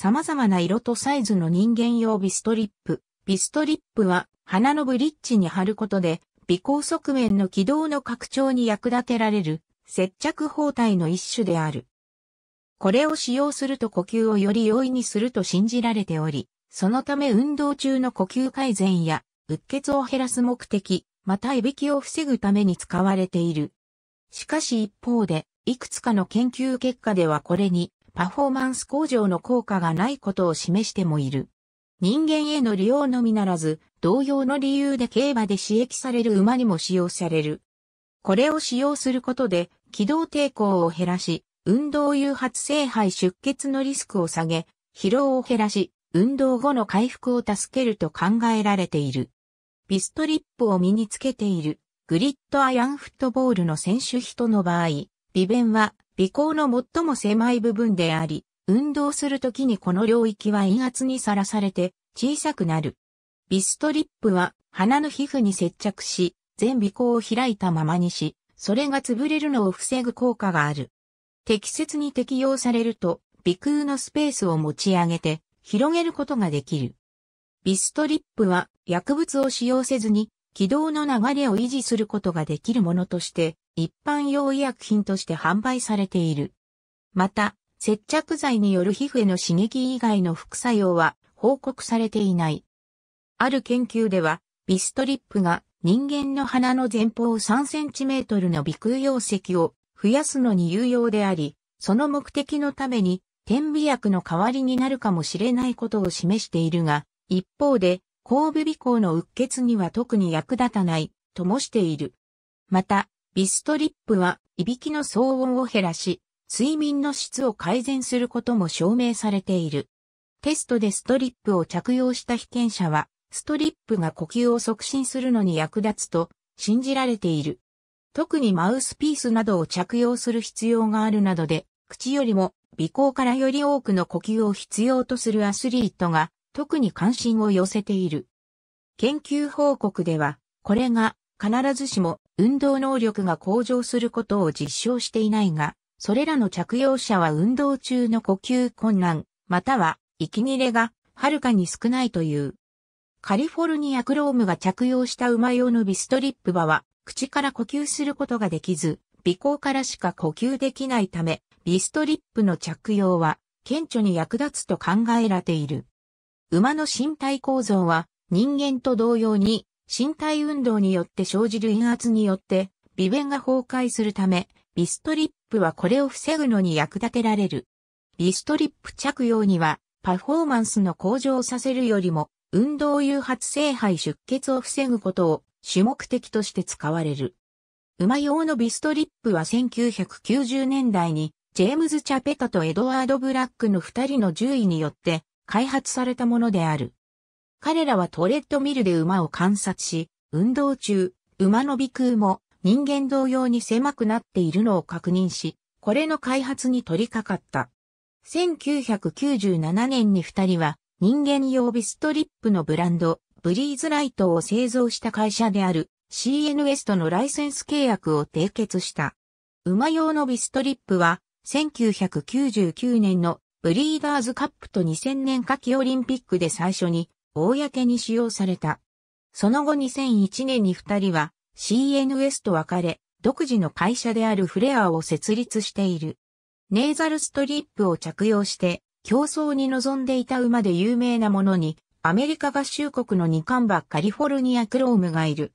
様々な色とサイズの人間用ビストリップ。ビストリップは鼻のブリッジに貼ることで、微光側面の軌道の拡張に役立てられる接着包帯の一種である。これを使用すると呼吸をより容易にすると信じられており、そのため運動中の呼吸改善や、うっ血を減らす目的、またいびきを防ぐために使われている。しかし一方で、いくつかの研究結果ではこれにパフォーマンス向上の効果がないことを示してもいる。人間への利用のみならず、同様の理由で競馬で刺激される馬にも使用される。これを使用することで、軌道抵抗を減らし、運動誘発性肺出血のリスクを下げ、疲労を減らし、運動後の回復を助けると考えられている。ピストリップを身につけているグリッドアイアンフットボールの選手人の場合、微弁は鼻孔の最も狭い部分であり、運動するときにこの領域は陰圧にさらされて小さくなる。ビストリップは鼻の皮膚に接着し、全鼻孔を開いたままにし、それが潰れるのを防ぐ効果がある。適切に適用されると、鼻腔のスペースを持ち上げて広げることができる。ビストリップは薬物を使用せずに気道の流れを維持することができるものとして一般用医薬品として販売されている。また、接着剤による皮膚への刺激以外の副作用は報告されていない。ある研究では、ビストリップが人間の鼻の前方3センチメートルの鼻腔容積を増やすのに有用であり、その目的のために、点鼻薬の代わりになるかもしれないことを示しているが、一方で、後部鼻孔のうっ血には特に役立たない、ともしている。また、ビストリップは、いびきの騒音を減らし、睡眠の質を改善することも証明されている。テストでストリップを着用した被験者は、ストリップが呼吸を促進するのに役立つと信じられている。特にマウスピースなどを着用する必要があるなどで、口よりも鼻孔からより多くの呼吸を必要とするアスリートが特に関心を寄せている。研究報告では、これが必ずしも運動能力が向上することを実証していないが、それらの着用者は運動中の呼吸困難、または息切れがはるかに少ないという。カリフォルニアクロームが着用した馬用のビストリップ馬は、口から呼吸することができず、鼻孔からしか呼吸できないため、ビストリップの着用は、顕著に役立つと考えられている。馬の身体構造は、人間と同様に、身体運動によって生じる陰圧によって、微弁が崩壊するため、ビストリップはこれを防ぐのに役立てられる。ビストリップ着用には、パフォーマンスの向上させるよりも、運動誘発性肺出血を防ぐことを主目的として使われる。馬用のビストリップは1990年代に、ジェームズ・チャペタとエドワード・ブラックの二人の獣医によって開発されたものである。彼らはトレッドミルで馬を観察し、運動中、馬の鼻腔も人間同様に狭くなっているのを確認し、これの開発に取り掛かった。1997年に二人は人間用ビストリップのブランド、ブリーズライトを製造した会社である CNS とのライセンス契約を締結した。馬用のビストリップは1999年のブリーダーズカップと2000年夏季オリンピックで最初に公に使用された。その後2001年に二人は CNS と別れ、独自の会社であるフレアを設立している。ネーザルストリップを着用して競争に臨んでいた馬で有名なものにアメリカ合衆国の二冠馬カリフォルニアクロームがいる。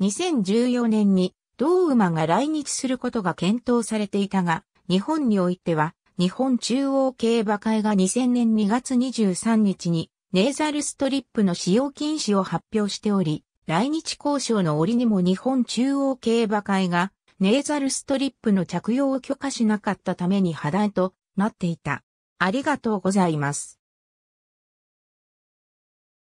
2014年に同馬が来日することが検討されていたが、日本においては日本中央競馬会が2000年2月23日にネーザルストリップの使用禁止を発表しており、来日交渉の折にも日本中央競馬会がネーザルストリップの着用を許可しなかったために破談となっていた。ありがとうございます。